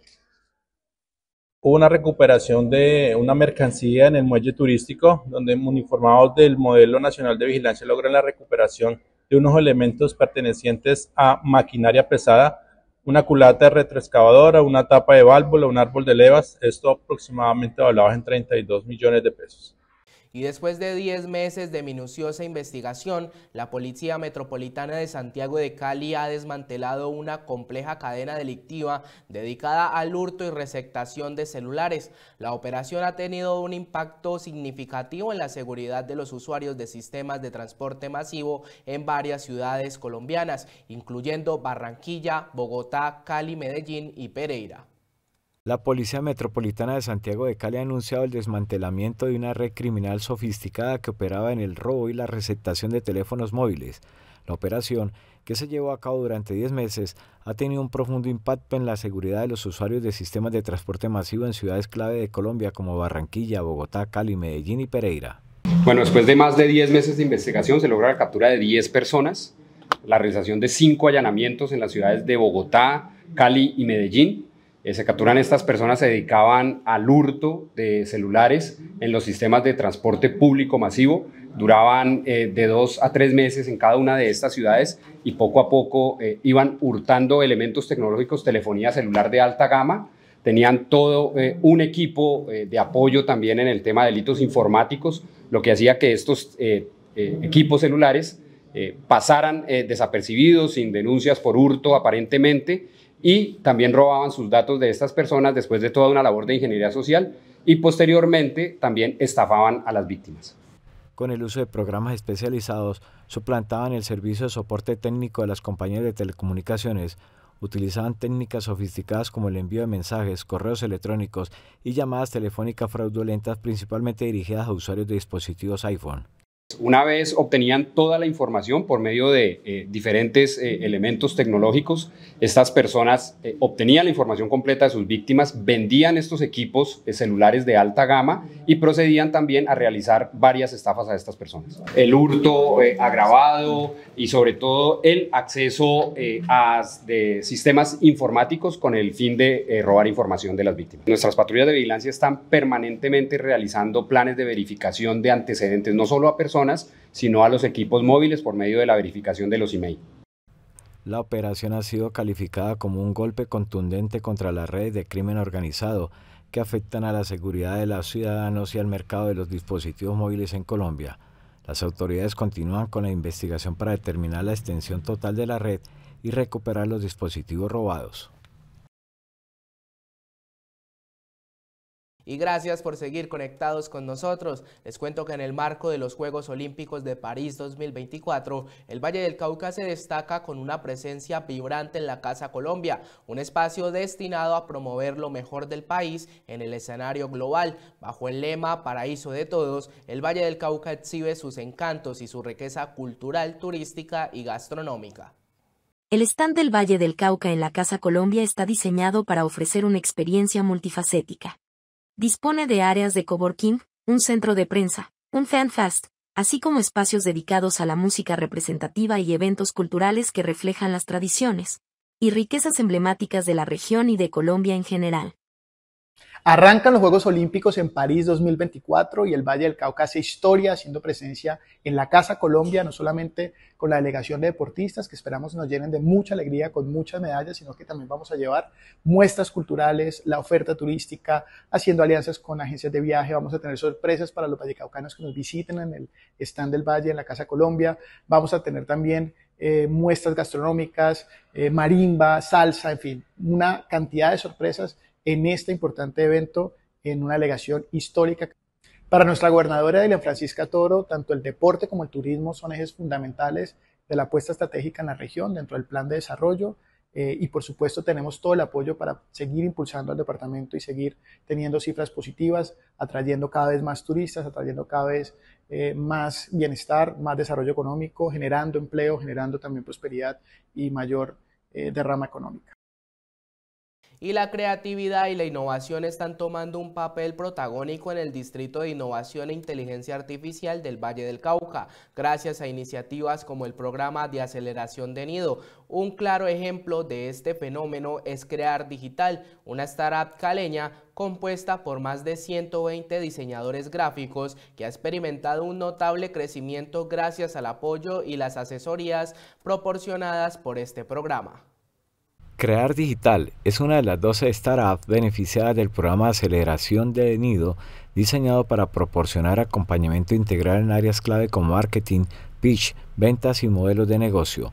Hubo una recuperación de una mercancía en el muelle turístico, donde uniformados del Modelo Nacional de Vigilancia logran la recuperación de unos elementos pertenecientes a maquinaria pesada, una culata retroexcavadora, una tapa de válvula, un árbol de levas, esto aproximadamente valorado en 32 millones de pesos y después de 10 meses de minuciosa investigación, la Policía Metropolitana de Santiago de Cali ha desmantelado una compleja cadena delictiva dedicada al hurto y receptación de celulares. La operación ha tenido un impacto significativo en la seguridad de los usuarios de sistemas de transporte masivo en varias ciudades colombianas, incluyendo Barranquilla, Bogotá, Cali, Medellín y Pereira. La Policía Metropolitana de Santiago de Cali ha anunciado el desmantelamiento de una red criminal sofisticada que operaba en el robo y la receptación de teléfonos móviles. La operación, que se llevó a cabo durante 10 meses, ha tenido un profundo impacto en la seguridad de los usuarios de sistemas de transporte masivo en ciudades clave de Colombia como Barranquilla, Bogotá, Cali, Medellín y Pereira. Bueno, después de más de 10 meses de investigación se logró la captura de 10 personas, la realización de 5 allanamientos en las ciudades de Bogotá, Cali y Medellín, eh, se capturan estas personas, se dedicaban al hurto de celulares en los sistemas de transporte público masivo. Duraban eh, de dos a tres meses en cada una de estas ciudades y poco a poco eh, iban hurtando elementos tecnológicos, telefonía celular de alta gama. Tenían todo un equipo de apoyo también en el tema de delitos informáticos, lo que hacía que estos equipos celulares pasaran desapercibidos, sin denuncias por hurto aparentemente, y también robaban sus datos de estas personas después de toda una labor de ingeniería social y posteriormente también estafaban a las víctimas. Con el uso de programas especializados, suplantaban el servicio de soporte técnico de las compañías de telecomunicaciones, utilizaban técnicas sofisticadas como el envío de mensajes, correos electrónicos y llamadas telefónicas fraudulentas principalmente dirigidas a usuarios de dispositivos iPhone. Una vez obtenían toda la información por medio de eh, diferentes eh, elementos tecnológicos, estas personas eh, obtenían la información completa de sus víctimas, vendían estos equipos celulares de alta gama y procedían también a realizar varias estafas a estas personas. El hurto agravado y sobre todo el acceso a de sistemas informáticos con el fin de robar información de las víctimas. Nuestras patrullas de vigilancia están permanentemente realizando planes de verificación de antecedentes, no solo a personas, sino a los equipos móviles por medio de la verificación de los emails. La operación ha sido calificada como un golpe contundente contra la red de crimen organizado que afectan a la seguridad de los ciudadanos y al mercado de los dispositivos móviles en Colombia. Las autoridades continúan con la investigación para determinar la extensión total de la red y recuperar los dispositivos robados. y gracias por seguir conectados con nosotros. Les cuento que en el marco de los Juegos Olímpicos de París 2024, el Valle del Cauca se destaca con una presencia vibrante en la Casa Colombia, un espacio destinado a promover lo mejor del país en el escenario global. Bajo el lema Paraíso de Todos, el Valle del Cauca exhibe sus encantos y su riqueza cultural, turística y gastronómica. El stand del Valle del Cauca en la Casa Colombia está diseñado para ofrecer una experiencia multifacética. Dispone de áreas de coworking, un centro de prensa, un fanfest, así como espacios dedicados a la música representativa y eventos culturales que reflejan las tradiciones y riquezas emblemáticas de la región y de Colombia en general. Arrancan los Juegos Olímpicos en París 2024 y el Valle del Cauca hace historia haciendo presencia en la Casa Colombia, no solamente con la delegación de deportistas que esperamos nos llenen de mucha alegría con muchas medallas, sino que también vamos a llevar muestras culturales, la oferta turística, haciendo alianzas con agencias de viaje, vamos a tener sorpresas para los vallecaucanos que nos visiten en el stand del Valle, en la Casa Colombia, vamos a tener también eh, muestras gastronómicas, eh, marimba, salsa, en fin, una cantidad de sorpresas en este importante evento en una alegación histórica. Para nuestra gobernadora de Elena Francisca Toro, tanto el deporte como el turismo son ejes fundamentales de la apuesta estratégica en la región dentro del plan de desarrollo eh, y por supuesto tenemos todo el apoyo para seguir impulsando al departamento y seguir teniendo cifras positivas, atrayendo cada vez más turistas, atrayendo cada vez eh, más bienestar, más desarrollo económico, generando empleo, generando también prosperidad y mayor eh, derrama económica y la creatividad y la innovación están tomando un papel protagónico en el Distrito de Innovación e Inteligencia Artificial del Valle del Cauca, gracias a iniciativas como el programa de aceleración de nido. Un claro ejemplo de este fenómeno es Crear Digital, una startup caleña compuesta por más de 120 diseñadores gráficos que ha experimentado un notable crecimiento gracias al apoyo y las asesorías proporcionadas por este programa. Crear Digital es una de las 12 startups beneficiadas del programa de aceleración de Nido, diseñado para proporcionar acompañamiento integral en áreas clave como marketing, pitch, ventas y modelos de negocio.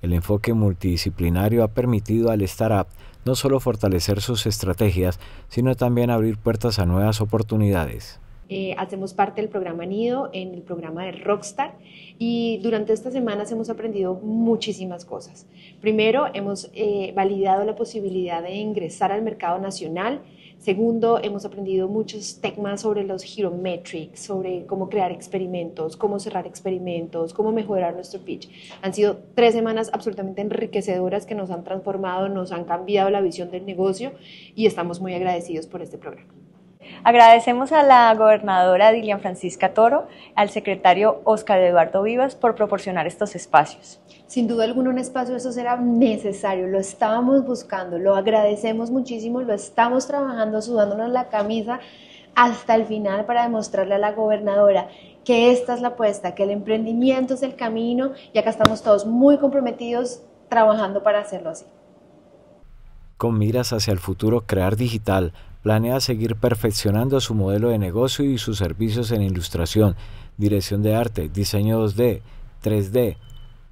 El enfoque multidisciplinario ha permitido al startup no solo fortalecer sus estrategias, sino también abrir puertas a nuevas oportunidades. Eh, hacemos parte del programa Nido, en el programa de Rockstar, y durante estas semanas hemos aprendido muchísimas cosas. Primero, hemos eh, validado la posibilidad de ingresar al mercado nacional. Segundo, hemos aprendido muchos temas sobre los girometrics, sobre cómo crear experimentos, cómo cerrar experimentos, cómo mejorar nuestro pitch. Han sido tres semanas absolutamente enriquecedoras que nos han transformado, nos han cambiado la visión del negocio y estamos muy agradecidos por este programa. Agradecemos a la gobernadora Dilian Francisca Toro, al secretario Óscar Eduardo Vivas por proporcionar estos espacios. Sin duda alguna un espacio de será era necesario, lo estábamos buscando, lo agradecemos muchísimo, lo estamos trabajando, sudándonos la camisa hasta el final para demostrarle a la gobernadora que esta es la apuesta, que el emprendimiento es el camino y acá estamos todos muy comprometidos trabajando para hacerlo así. Con miras hacia el futuro, Crear Digital planea seguir perfeccionando su modelo de negocio y sus servicios en ilustración, dirección de arte, diseño 2D, 3D,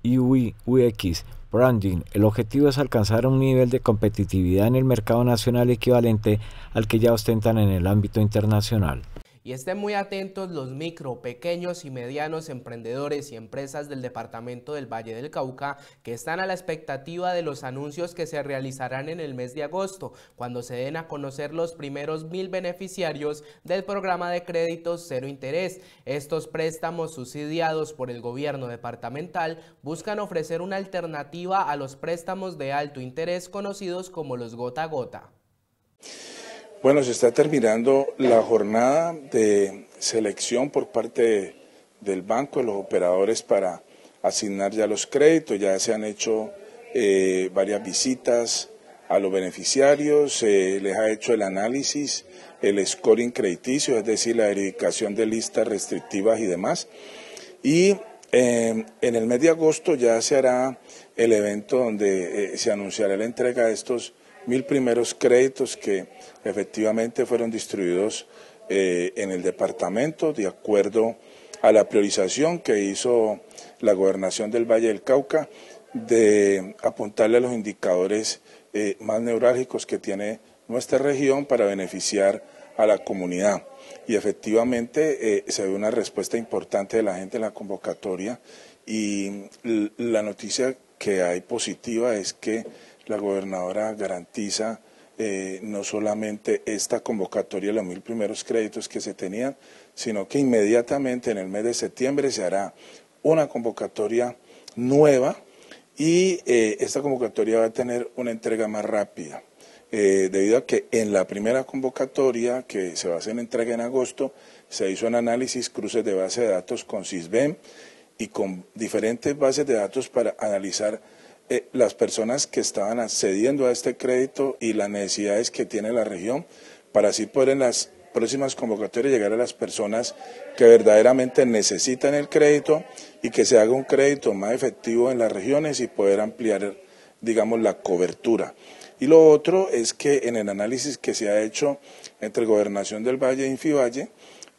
UI, UX, branding. El objetivo es alcanzar un nivel de competitividad en el mercado nacional equivalente al que ya ostentan en el ámbito internacional y estén muy atentos los micro, pequeños y medianos emprendedores y empresas del departamento del Valle del Cauca que están a la expectativa de los anuncios que se realizarán en el mes de agosto, cuando se den a conocer los primeros mil beneficiarios del programa de créditos cero interés. Estos préstamos subsidiados por el gobierno departamental buscan ofrecer una alternativa a los préstamos de alto interés conocidos como los gota gota. Bueno, se está terminando la jornada de selección por parte del banco, de los operadores para asignar ya los créditos. Ya se han hecho eh, varias visitas a los beneficiarios, se les ha hecho el análisis, el scoring crediticio, es decir, la verificación de listas restrictivas y demás. Y em, en el mes de agosto ya se hará el evento donde eh, se anunciará la entrega de estos mil primeros créditos que efectivamente fueron distribuidos eh, en el departamento de acuerdo a la priorización que hizo la gobernación del Valle del Cauca de apuntarle a los indicadores eh, más neurálgicos que tiene nuestra región para beneficiar a la comunidad. Y efectivamente eh, se ve una respuesta importante de la gente en la convocatoria y la noticia que hay positiva es que la gobernadora garantiza eh, no solamente esta convocatoria de los mil primeros créditos que se tenían, sino que inmediatamente en el mes de septiembre se hará una convocatoria nueva y eh, esta convocatoria va a tener una entrega más rápida. Eh, debido a que en la primera convocatoria que se va a hacer en entrega en agosto, se hizo un análisis, cruces de base de datos con CISBEM y con diferentes bases de datos para analizar eh, las personas que estaban accediendo a este crédito y las necesidades que tiene la región para así poder en las próximas convocatorias llegar a las personas que verdaderamente necesitan el crédito y que se haga un crédito más efectivo en las regiones y poder ampliar, digamos, la cobertura. Y lo otro es que en el análisis que se ha hecho entre Gobernación del Valle e Infivalle,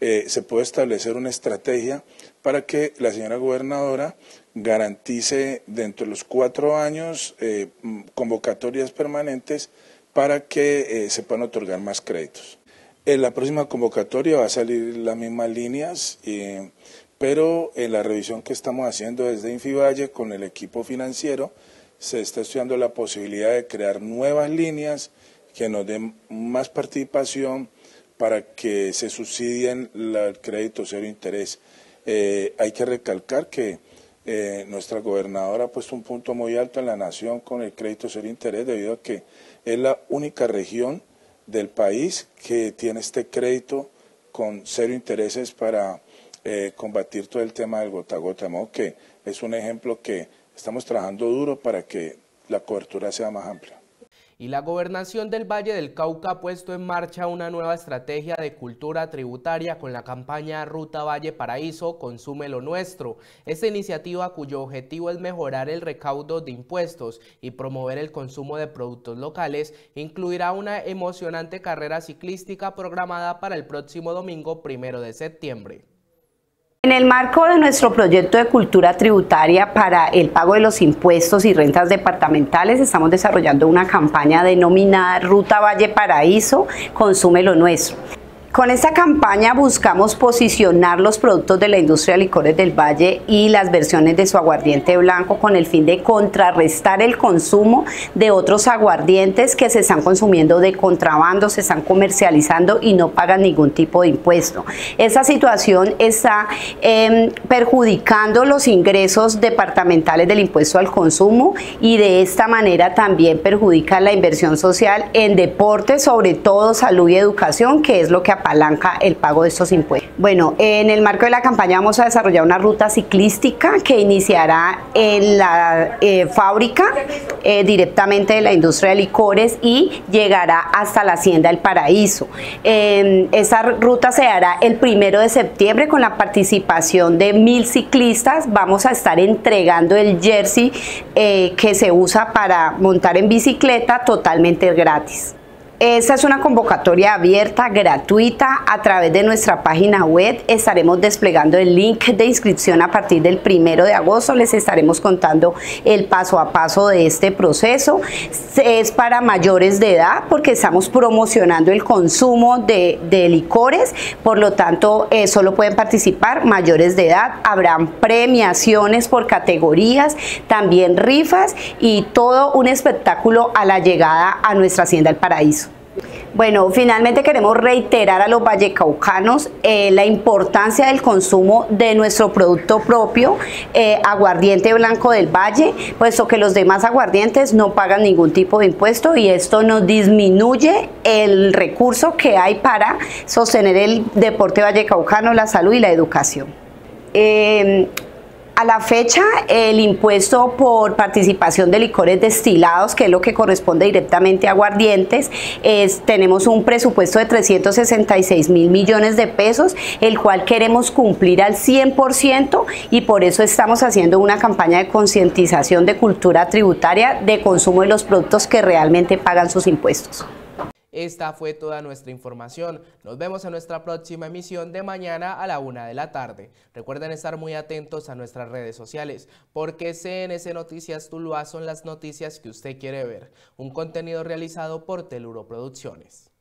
eh, se puede establecer una estrategia para que la señora gobernadora garantice dentro de los cuatro años eh, convocatorias permanentes para que eh, se puedan otorgar más créditos. En la próxima convocatoria va a salir las mismas líneas, pero en la revisión que estamos haciendo desde Infivalle con el equipo financiero, se está estudiando la posibilidad de crear nuevas líneas que nos den más participación para que se subsidien el crédito cero interés. Eh, hay que recalcar que eh, nuestra gobernadora ha puesto un punto muy alto en la nación con el crédito cero interés debido a que es la única región del país que tiene este crédito con cero intereses para eh, combatir todo el tema del gota gota. que es un ejemplo que estamos trabajando duro para que la cobertura sea más amplia y la Gobernación del Valle del Cauca ha puesto en marcha una nueva estrategia de cultura tributaria con la campaña Ruta Valle Paraíso Consume lo Nuestro. Esta iniciativa cuyo objetivo es mejorar el recaudo de impuestos y promover el consumo de productos locales incluirá una emocionante carrera ciclística programada para el próximo domingo primero de septiembre. En el marco de nuestro proyecto de cultura tributaria para el pago de los impuestos y rentas departamentales, estamos desarrollando una campaña denominada Ruta Valle Paraíso, Consume lo Nuestro. Con esta campaña buscamos posicionar los productos de la industria de licores del Valle y las versiones de su aguardiente blanco con el fin de contrarrestar el consumo de otros aguardientes que se están consumiendo de contrabando, se están comercializando y no pagan ningún tipo de impuesto. Esta situación está em, perjudicando los ingresos departamentales del impuesto al consumo y de esta manera también perjudica la inversión social en deporte, sobre todo salud y educación, que es lo que ha palanca el pago de estos impuestos. Bueno, en el marco de la campaña vamos a desarrollar una ruta ciclística que iniciará en la eh, fábrica eh, directamente de la industria de licores y llegará hasta la Hacienda El Paraíso. Em, Esta ruta se hará el primero de septiembre con la participación de mil ciclistas. Vamos a estar entregando el jersey eh, que se usa para montar en bicicleta totalmente gratis. Esta es una convocatoria abierta, gratuita, a través de nuestra página web. Estaremos desplegando el link de inscripción a partir del primero de agosto. Les estaremos contando el paso a paso de este proceso. Es para mayores de edad porque estamos promocionando el consumo de, licores. Por lo tanto, eh, solo pueden participar mayores de edad. Habrán premiaciones por categorías, también rifas y todo un espectáculo a la llegada a nuestra Hacienda del Paraíso. Bueno, finalmente queremos reiterar a los vallecaucanos eh, la importancia del consumo de nuestro producto propio, eh, aguardiente blanco del valle, puesto que los demás aguardientes no pagan ningún tipo de impuesto y esto nos disminuye el recurso que hay para sostener el deporte vallecaucano, la salud y la educación. Eh, a la fecha, el impuesto por participación de licores destilados, que es lo que corresponde directamente a aguardientes, es, tenemos un presupuesto de 366 mil millones de pesos, el cual queremos cumplir al 100% y por eso estamos haciendo una campaña de concientización de cultura tributaria, de consumo de los productos que realmente pagan sus impuestos. Esta fue toda nuestra información. Nos vemos en nuestra próxima emisión de mañana a la una de la tarde. Recuerden estar muy atentos a nuestras redes sociales, porque CNC Noticias Tuluá son las noticias que usted quiere ver. Un contenido realizado por Teluro Producciones.